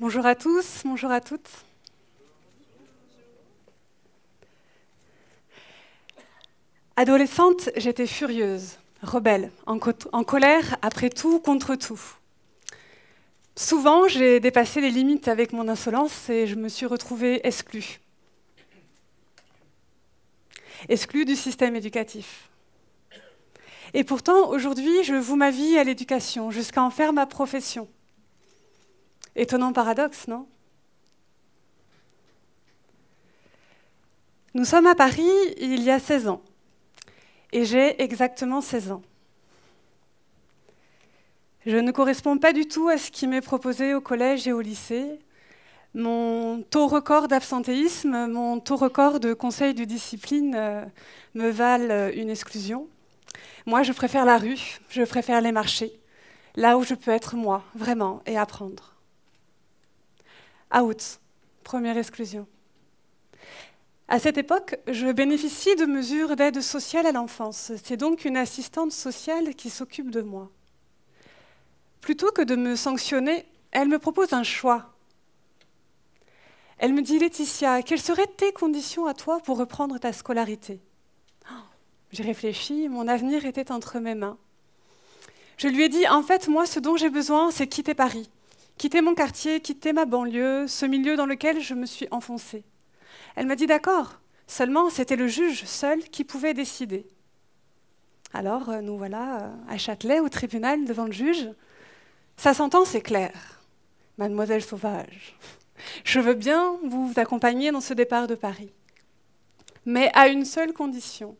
Bonjour à tous, bonjour à toutes. Adolescente, j'étais furieuse, rebelle, en, colère après tout, contre tout. Souvent, j'ai dépassé les limites avec mon insolence et je me suis retrouvée exclue. Exclue du système éducatif. Et pourtant, aujourd'hui, je voue ma vie à l'éducation, jusqu'à en faire ma profession. Étonnant paradoxe, non Nous sommes à Paris il y a 16 ans, et j'ai exactement 16 ans. Je ne corresponds pas du tout à ce qui m'est proposé au collège et au lycée. Mon taux record d'absentéisme, mon taux record de conseil de discipline euh, me valent euh, une exclusion. Moi, je préfère la rue, je préfère les marchés, là où je peux être moi, vraiment, et apprendre. Out, première exclusion. À cette époque, je bénéficie de mesures d'aide sociale à l'enfance. C'est donc une assistante sociale qui s'occupe de moi. Plutôt que de me sanctionner, elle me propose un choix. Elle me dit, Laetitia, quelles seraient tes conditions à toi pour reprendre ta scolarité oh, J'ai réfléchi, mon avenir était entre mes mains. Je lui ai dit, en fait, moi, ce dont j'ai besoin, c'est quitter Paris quitter mon quartier, quitter ma banlieue, ce milieu dans lequel je me suis enfoncée. Elle m'a dit d'accord, seulement c'était le juge seul qui pouvait décider. Alors euh, nous voilà euh, à Châtelet, au tribunal, devant le juge. Sa sentence est claire. Mademoiselle Sauvage, je veux bien vous accompagner dans ce départ de Paris, mais à une seule condition.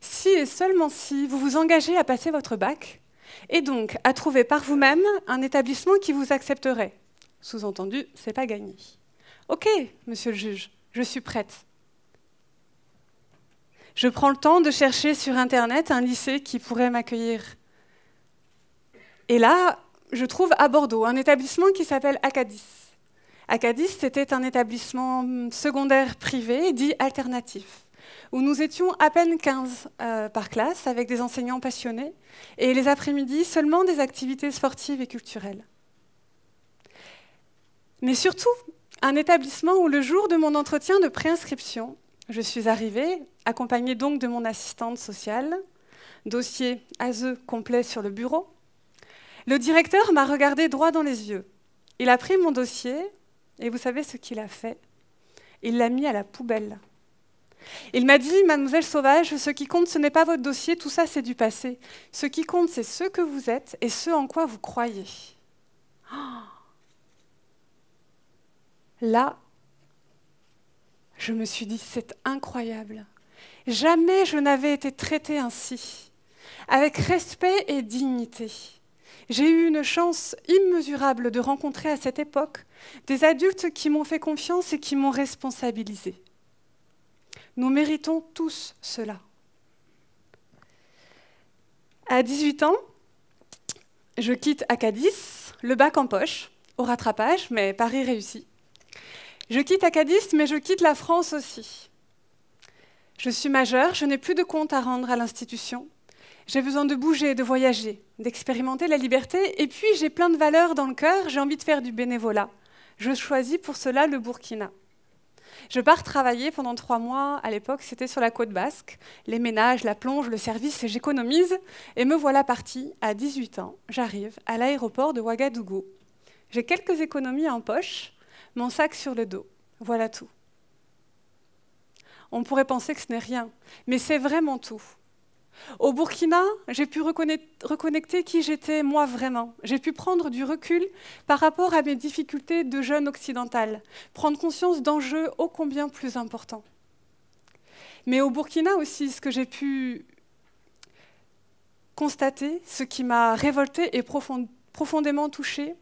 Si et seulement si vous vous engagez à passer votre bac et donc à trouver par vous-même un établissement qui vous accepterait. Sous-entendu, c'est pas gagné. Ok, monsieur le juge, je suis prête. Je prends le temps de chercher sur Internet un lycée qui pourrait m'accueillir. Et là, je trouve à Bordeaux un établissement qui s'appelle Acadis. Acadis, c'était un établissement secondaire privé dit alternatif où nous étions à peine 15 euh, par classe, avec des enseignants passionnés, et les après-midi seulement des activités sportives et culturelles. Mais surtout, un établissement où le jour de mon entretien de préinscription, je suis arrivée, accompagnée donc de mon assistante sociale, dossier ASE complet sur le bureau. Le directeur m'a regardé droit dans les yeux. Il a pris mon dossier, et vous savez ce qu'il a fait Il l'a mis à la poubelle. Il m'a dit, mademoiselle Sauvage, ce qui compte, ce n'est pas votre dossier, tout ça, c'est du passé. Ce qui compte, c'est ce que vous êtes et ce en quoi vous croyez. Là, je me suis dit, c'est incroyable. Jamais je n'avais été traitée ainsi, avec respect et dignité. J'ai eu une chance immesurable de rencontrer à cette époque des adultes qui m'ont fait confiance et qui m'ont responsabilisée. Nous méritons tous cela. À 18 ans, je quitte Acadis, le bac en poche, au rattrapage, mais Paris réussit. Je quitte Acadis, mais je quitte la France aussi. Je suis majeure, je n'ai plus de compte à rendre à l'institution. J'ai besoin de bouger, de voyager, d'expérimenter la liberté, et puis j'ai plein de valeurs dans le cœur, j'ai envie de faire du bénévolat. Je choisis pour cela le Burkina. Je pars travailler pendant trois mois. À l'époque, c'était sur la côte basque. Les ménages, la plonge, le service, j'économise. Et me voilà partie. À 18 ans, j'arrive à l'aéroport de Ouagadougou. J'ai quelques économies en poche, mon sac sur le dos. Voilà tout. On pourrait penser que ce n'est rien, mais c'est vraiment tout. Au Burkina, j'ai pu reconnecter qui j'étais moi vraiment. J'ai pu prendre du recul par rapport à mes difficultés de jeune occidental, prendre conscience d'enjeux ô combien plus importants. Mais au Burkina aussi, ce que j'ai pu constater, ce qui m'a révoltée et profondément touchée,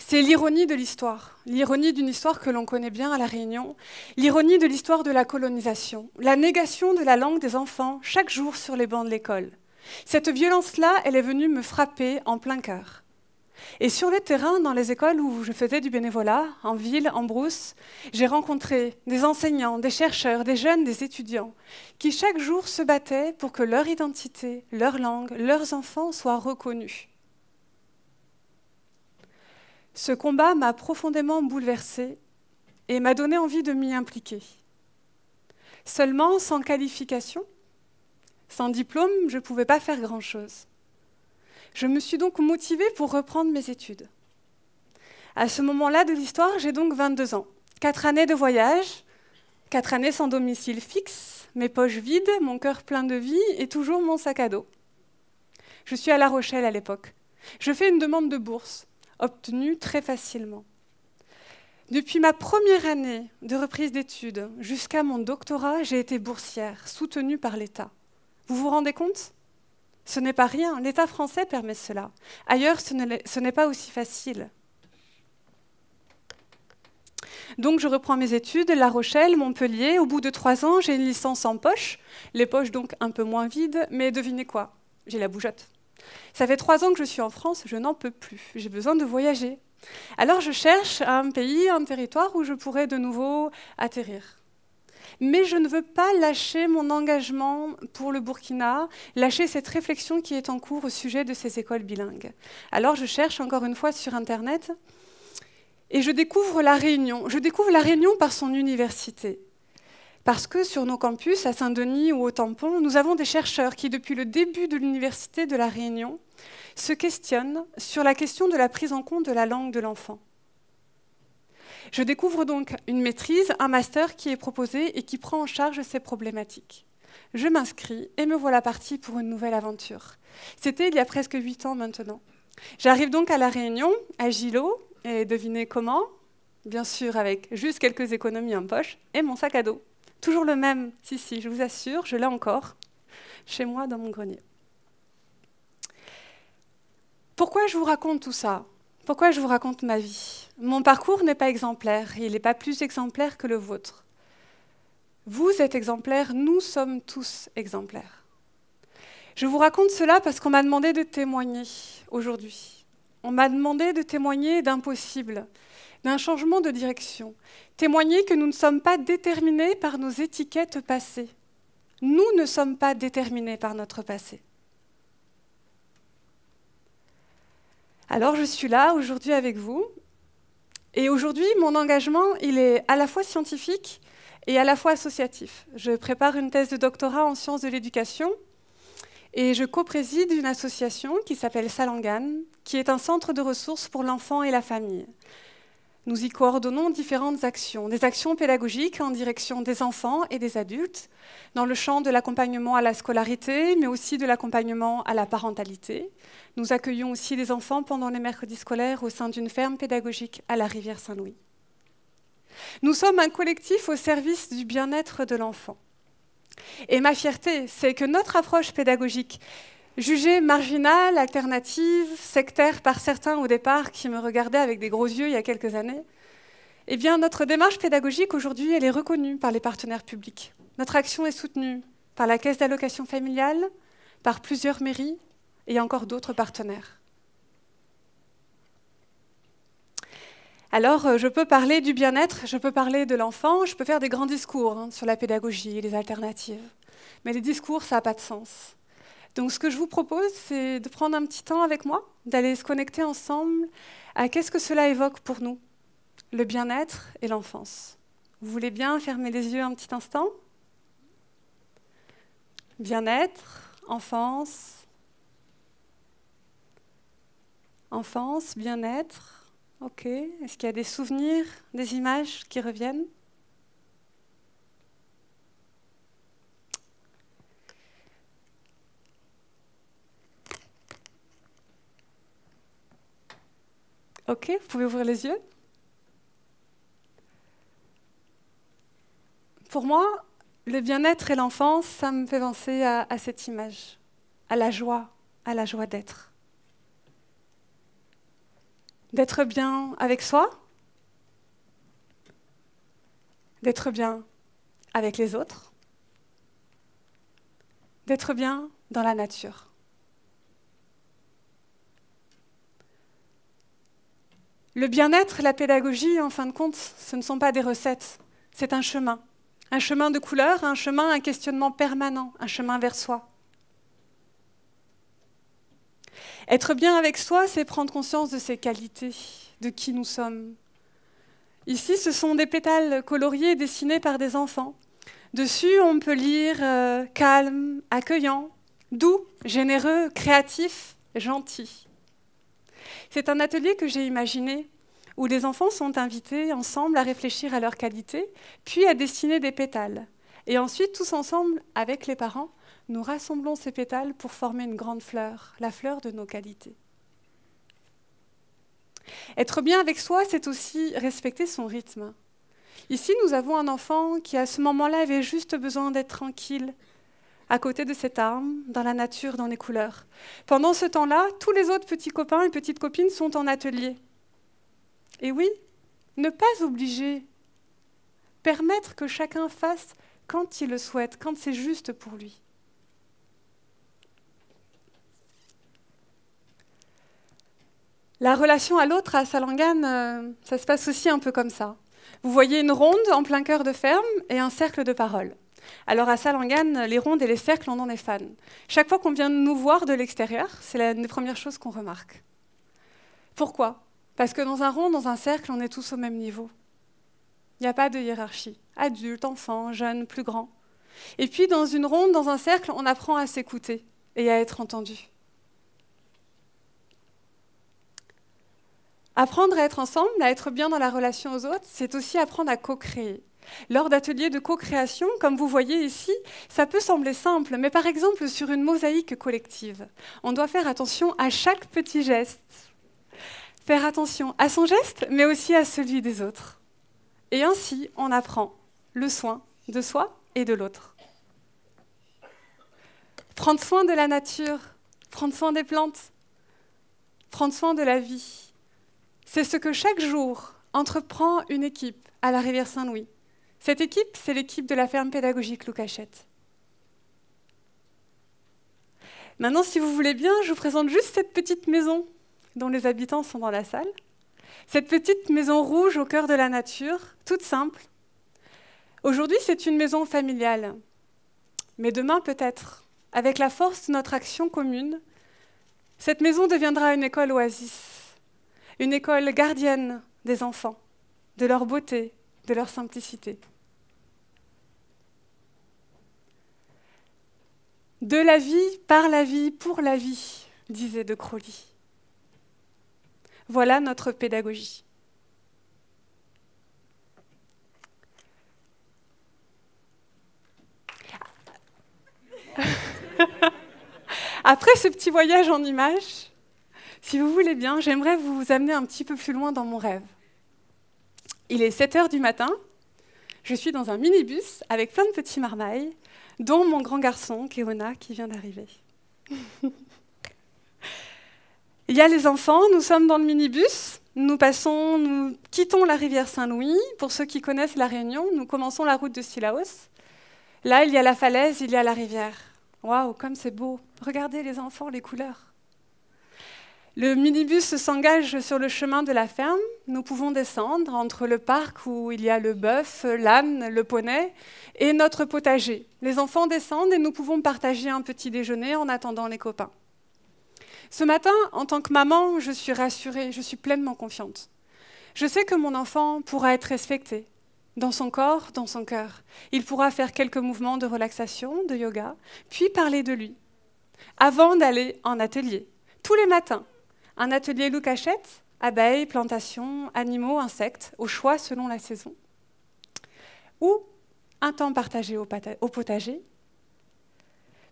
c'est l'ironie de l'histoire, l'ironie d'une histoire que l'on connaît bien à La Réunion, l'ironie de l'histoire de la colonisation, la négation de la langue des enfants chaque jour sur les bancs de l'école. Cette violence-là, elle est venue me frapper en plein cœur. Et sur le terrain, dans les écoles où je faisais du bénévolat, en ville, en brousse, j'ai rencontré des enseignants, des chercheurs, des jeunes, des étudiants, qui chaque jour se battaient pour que leur identité, leur langue, leurs enfants soient reconnus. Ce combat m'a profondément bouleversée et m'a donné envie de m'y impliquer. Seulement, sans qualification, sans diplôme, je ne pouvais pas faire grand-chose. Je me suis donc motivée pour reprendre mes études. À ce moment-là de l'histoire, j'ai donc 22 ans. Quatre années de voyage, quatre années sans domicile fixe, mes poches vides, mon cœur plein de vie et toujours mon sac à dos. Je suis à La Rochelle à l'époque. Je fais une demande de bourse obtenue très facilement. Depuis ma première année de reprise d'études jusqu'à mon doctorat, j'ai été boursière, soutenue par l'État. Vous vous rendez compte Ce n'est pas rien. L'État français permet cela. Ailleurs, ce n'est pas aussi facile. Donc je reprends mes études, La Rochelle, Montpellier. Au bout de trois ans, j'ai une licence en poche, les poches donc un peu moins vides, mais devinez quoi J'ai la bougeotte. Ça fait trois ans que je suis en France, je n'en peux plus, j'ai besoin de voyager. Alors je cherche un pays, un territoire où je pourrais de nouveau atterrir. Mais je ne veux pas lâcher mon engagement pour le Burkina, lâcher cette réflexion qui est en cours au sujet de ces écoles bilingues. Alors je cherche encore une fois sur Internet et je découvre la Réunion. Je découvre la Réunion par son université. Parce que sur nos campus, à Saint-Denis ou au Tampon, nous avons des chercheurs qui, depuis le début de l'Université de La Réunion, se questionnent sur la question de la prise en compte de la langue de l'enfant. Je découvre donc une maîtrise, un master qui est proposé et qui prend en charge ces problématiques. Je m'inscris et me voilà parti pour une nouvelle aventure. C'était il y a presque huit ans maintenant. J'arrive donc à La Réunion, à Gilo, et devinez comment Bien sûr, avec juste quelques économies en poche et mon sac à dos. Toujours le même, si, si, je vous assure, je l'ai encore, chez moi, dans mon grenier. Pourquoi je vous raconte tout ça Pourquoi je vous raconte ma vie Mon parcours n'est pas exemplaire, il n'est pas plus exemplaire que le vôtre. Vous êtes exemplaire, nous sommes tous exemplaires. Je vous raconte cela parce qu'on m'a demandé de témoigner aujourd'hui. On m'a demandé de témoigner d'impossible, d'un changement de direction, témoigner que nous ne sommes pas déterminés par nos étiquettes passées. Nous ne sommes pas déterminés par notre passé. Alors je suis là aujourd'hui avec vous, et aujourd'hui mon engagement, il est à la fois scientifique et à la fois associatif. Je prépare une thèse de doctorat en sciences de l'éducation, et je copréside une association qui s'appelle Salangan, qui est un centre de ressources pour l'enfant et la famille. Nous y coordonnons différentes actions, des actions pédagogiques en direction des enfants et des adultes, dans le champ de l'accompagnement à la scolarité, mais aussi de l'accompagnement à la parentalité. Nous accueillons aussi des enfants pendant les mercredis scolaires au sein d'une ferme pédagogique à la rivière Saint-Louis. Nous sommes un collectif au service du bien-être de l'enfant. Et ma fierté, c'est que notre approche pédagogique jugée marginale, alternative, sectaire par certains au départ qui me regardaient avec des gros yeux il y a quelques années, eh bien notre démarche pédagogique aujourd'hui, elle est reconnue par les partenaires publics. Notre action est soutenue par la Caisse d'allocation familiale, par plusieurs mairies et encore d'autres partenaires. Alors, euh, je peux parler du bien-être, je peux parler de l'enfant, je peux faire des grands discours hein, sur la pédagogie et les alternatives. Mais les discours, ça n'a pas de sens. Donc ce que je vous propose, c'est de prendre un petit temps avec moi, d'aller se connecter ensemble à qu'est-ce que cela évoque pour nous, le bien-être et l'enfance. Vous voulez bien fermer les yeux un petit instant Bien-être, enfance, enfance, bien-être. Ok. Est-ce qu'il y a des souvenirs, des images qui reviennent OK, vous pouvez ouvrir les yeux. Pour moi, le bien-être et l'enfance, ça me fait penser à, à, cette image, à la joie, à la joie d'être. D'être bien avec soi, d'être bien avec les autres, d'être bien dans la nature. Le bien-être, la pédagogie, en fin de compte, ce ne sont pas des recettes, c'est un chemin. Un chemin de couleur, un chemin, un questionnement permanent, un chemin vers soi. Être bien avec soi, c'est prendre conscience de ses qualités, de qui nous sommes. Ici, ce sont des pétales coloriés dessinés par des enfants. Dessus, on peut lire euh, calme, accueillant, doux, généreux, créatif, gentil. C'est un atelier que j'ai imaginé où les enfants sont invités ensemble à réfléchir à leurs qualités, puis à dessiner des pétales. Et ensuite, tous ensemble, avec les parents, nous rassemblons ces pétales pour former une grande fleur, la fleur de nos qualités. Être bien avec soi, c'est aussi respecter son rythme. Ici, nous avons un enfant qui, à ce moment-là, avait juste besoin d'être tranquille, à côté de cette arme, dans la nature, dans les couleurs. Pendant ce temps-là, tous les autres petits copains et petites copines sont en atelier. Et oui, ne pas obliger, permettre que chacun fasse quand il le souhaite, quand c'est juste pour lui. La relation à l'autre à Salangane, euh, ça se passe aussi un peu comme ça. Vous voyez une ronde en plein cœur de ferme et un cercle de paroles. Alors à Salangan, les rondes et les cercles, on en est fan. Chaque fois qu'on vient nous voir de l'extérieur, c'est la première chose qu'on remarque. Pourquoi Parce que dans un rond, dans un cercle, on est tous au même niveau. Il n'y a pas de hiérarchie. Adultes, enfants, jeunes, plus grands. Et puis dans une ronde, dans un cercle, on apprend à s'écouter et à être entendu. Apprendre à être ensemble, à être bien dans la relation aux autres, c'est aussi apprendre à co-créer. Lors d'ateliers de co-création, comme vous voyez ici, ça peut sembler simple, mais par exemple sur une mosaïque collective, on doit faire attention à chaque petit geste. Faire attention à son geste, mais aussi à celui des autres. Et ainsi, on apprend le soin de soi et de l'autre. Prendre soin de la nature, prendre soin des plantes, prendre soin de la vie. C'est ce que chaque jour entreprend une équipe à la rivière Saint-Louis. Cette équipe, c'est l'équipe de la ferme pédagogique Loucachette. Maintenant, si vous voulez bien, je vous présente juste cette petite maison dont les habitants sont dans la salle. Cette petite maison rouge au cœur de la nature, toute simple. Aujourd'hui, c'est une maison familiale. Mais demain, peut-être, avec la force de notre action commune, cette maison deviendra une école oasis, une école gardienne des enfants, de leur beauté, de leur simplicité. De la vie, par la vie, pour la vie, disait de Crowley. Voilà notre pédagogie. Après ce petit voyage en images, si vous voulez bien, j'aimerais vous amener un petit peu plus loin dans mon rêve. Il est 7 heures du matin. Je suis dans un minibus avec plein de petits marmailles, dont mon grand garçon, Kéona, qui vient d'arriver. Il y a les enfants, nous sommes dans le minibus. Nous passons, nous quittons la rivière Saint-Louis. Pour ceux qui connaissent la Réunion, nous commençons la route de Silaos. Là, il y a la falaise, il y a la rivière. Waouh, comme c'est beau. Regardez les enfants, les couleurs. Le minibus s'engage sur le chemin de la ferme. Nous pouvons descendre entre le parc où il y a le bœuf, l'âne, le poney et notre potager. Les enfants descendent et nous pouvons partager un petit déjeuner en attendant les copains. Ce matin, en tant que maman, je suis rassurée, je suis pleinement confiante. Je sais que mon enfant pourra être respecté dans son corps, dans son cœur. Il pourra faire quelques mouvements de relaxation, de yoga, puis parler de lui, avant d'aller en atelier, tous les matins, un atelier loup cachette, abeilles, plantations, animaux, insectes, au choix selon la saison. Ou un temps partagé au, potager.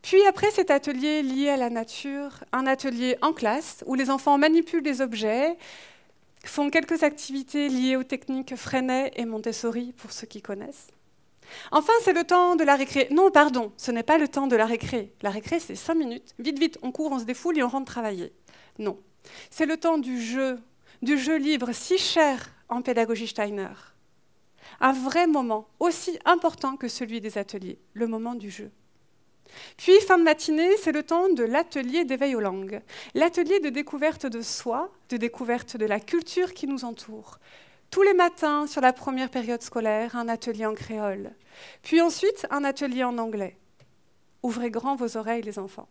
Puis après cet atelier lié à la nature, un atelier en classe où les enfants manipulent des objets, font quelques activités liées aux techniques Freinet et Montessori pour ceux qui connaissent. Enfin, c'est le temps de la récré. Non, pardon, ce n'est pas le temps de la récré. La récré, c'est cinq minutes. Vite, vite, on court, on se défoule et on rentre travailler. Non, c'est le temps du jeu, du jeu libre si cher en pédagogie Steiner. Un vrai moment aussi important que celui des ateliers, le moment du jeu. Puis, fin de matinée, c'est le temps de l'atelier d'éveil aux langues, l'atelier de découverte de soi, de découverte de la culture qui nous entoure. Tous les matins, sur la première période scolaire, un atelier en créole. Puis ensuite, un atelier en anglais. Ouvrez grand vos oreilles, les enfants.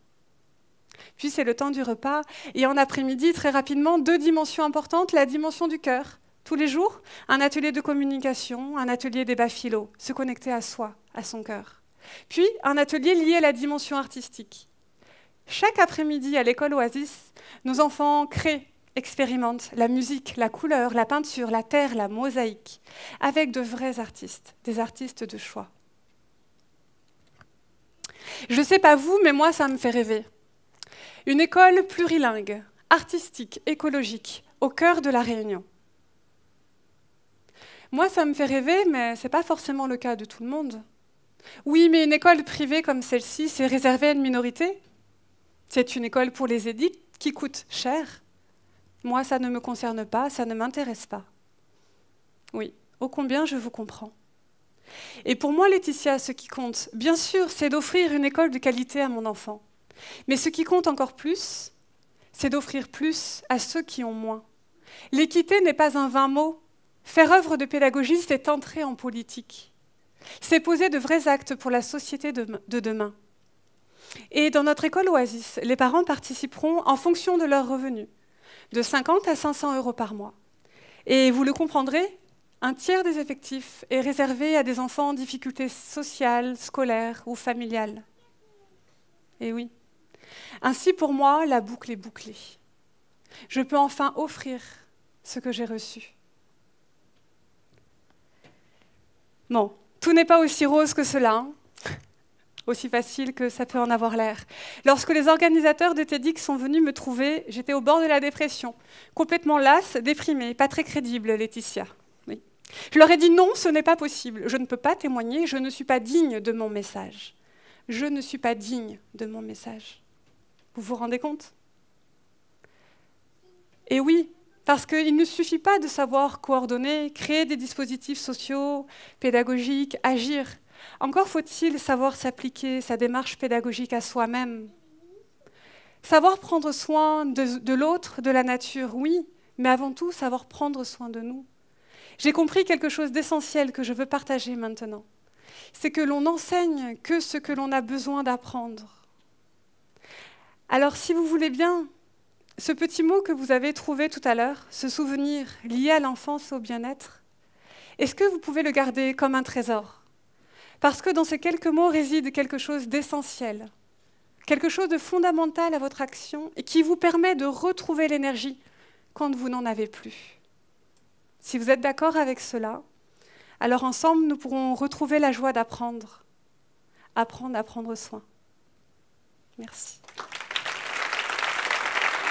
Puis c'est le temps du repas. Et en après-midi, très rapidement, deux dimensions importantes, la dimension du cœur. Tous les jours, un atelier de communication, un atelier débat philo, se connecter à soi, à son cœur. Puis un atelier lié à la dimension artistique. Chaque après-midi à l'école Oasis, nos enfants créent, expérimentent la musique, la couleur, la peinture, la terre, la mosaïque, avec de vrais artistes, des artistes de choix. Je ne sais pas vous, mais moi, ça me fait rêver. Une école plurilingue, artistique, écologique, au cœur de la Réunion. Moi, ça me fait rêver, mais ce n'est pas forcément le cas de tout le monde. Oui, mais une école privée comme celle-ci, c'est réservé à une minorité. C'est une école pour les édits qui coûte cher. Moi, ça ne me concerne pas, ça ne m'intéresse pas. Oui, ô combien je vous comprends. Et pour moi, Laetitia, ce qui compte, bien sûr, c'est d'offrir une école de qualité à mon enfant. Mais ce qui compte encore plus, c'est d'offrir plus à ceux qui ont moins. L'équité n'est pas un vain mot. Faire œuvre de pédagogie, c'est entrer en politique. C'est poser de vrais actes pour la société de demain. Et dans notre école Oasis, les parents participeront en fonction de leurs revenus, de 50 à 500 euros par mois. Et vous le comprendrez, un tiers des effectifs est réservé à des enfants en difficulté sociale, scolaire ou familiale. Et oui. Ainsi, pour moi, la boucle est bouclée. Je peux enfin offrir ce que j'ai reçu. Bon, tout n'est pas aussi rose que cela, hein. aussi facile que ça peut en avoir l'air. Lorsque les organisateurs de TEDx sont venus me trouver, j'étais au bord de la dépression, complètement lasse, déprimée, pas très crédible, Laetitia. Je leur ai dit non, ce n'est pas possible, je ne peux pas témoigner, je ne suis pas digne de mon message. Je ne suis pas digne de mon message. Vous vous rendez compte Et oui, parce qu'il ne suffit pas de savoir coordonner, créer des dispositifs sociaux, pédagogiques, agir. Encore faut-il savoir s'appliquer sa démarche pédagogique à soi-même. Savoir prendre soin de, l'autre, de la nature, oui, mais avant tout, savoir prendre soin de nous. J'ai compris quelque chose d'essentiel que je veux partager maintenant. C'est que l'on n'enseigne que ce que l'on a besoin d'apprendre. Alors si vous voulez bien, ce petit mot que vous avez trouvé tout à l'heure, ce souvenir lié à l'enfance, au bien-être, est-ce que vous pouvez le garder comme un trésor Parce que dans ces quelques mots réside quelque chose d'essentiel, quelque chose de fondamental à votre action et qui vous permet de retrouver l'énergie quand vous n'en avez plus. Si vous êtes d'accord avec cela, alors ensemble, nous pourrons retrouver la joie d'apprendre, apprendre à prendre soin. Merci.